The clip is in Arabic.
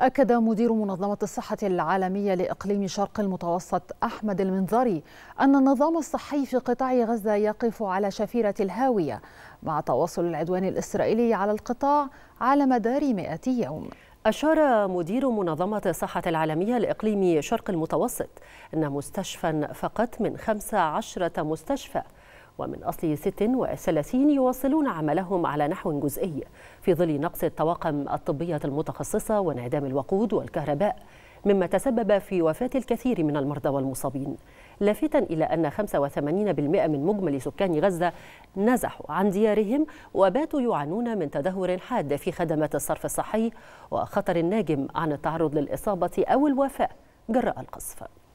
أكد مدير منظمة الصحة العالمية لإقليم شرق المتوسط أحمد المنظري أن النظام الصحي في قطاع غزة يقف على شفيرة الهاوية مع تواصل العدوان الإسرائيلي على القطاع على مدار 100 يوم أشار مدير منظمة الصحة العالمية لإقليم شرق المتوسط أن مستشفى فقط من 15 مستشفى ومن أصل 36 يواصلون عملهم على نحو جزئي في ظل نقص الطواقم الطبية المتخصصة وانعدام الوقود والكهرباء مما تسبب في وفاة الكثير من المرضى والمصابين لافتا إلى أن 85% من مجمل سكان غزة نزحوا عن ديارهم وباتوا يعانون من تدهور حاد في خدمات الصرف الصحي وخطر ناجم عن التعرض للإصابة أو الوفاة جراء القصف